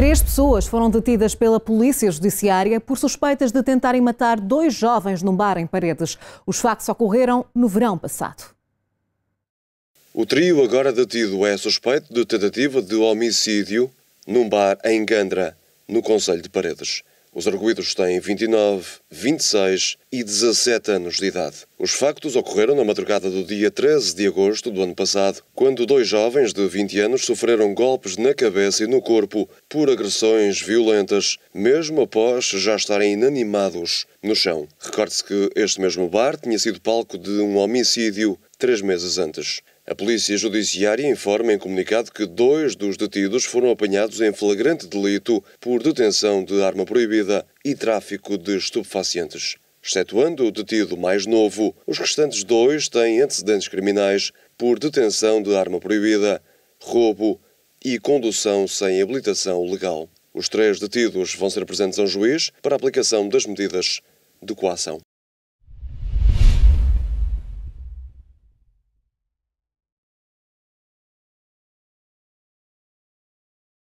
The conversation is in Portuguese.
Três pessoas foram detidas pela Polícia Judiciária por suspeitas de tentarem matar dois jovens num bar em Paredes. Os factos ocorreram no verão passado. O trio agora detido é suspeito de tentativa de homicídio num bar em Gandra, no Conselho de Paredes. Os arguídos têm 29, 26 e 17 anos de idade. Os factos ocorreram na madrugada do dia 13 de agosto do ano passado, quando dois jovens de 20 anos sofreram golpes na cabeça e no corpo por agressões violentas, mesmo após já estarem inanimados no chão. Recorde-se que este mesmo bar tinha sido palco de um homicídio três meses antes. A Polícia Judiciária informa em comunicado que dois dos detidos foram apanhados em flagrante delito por detenção de arma proibida e tráfico de estupefacientes. Excetuando o detido mais novo, os restantes dois têm antecedentes criminais por detenção de arma proibida, roubo e condução sem habilitação legal. Os três detidos vão ser presentes a um juiz para aplicação das medidas de coação.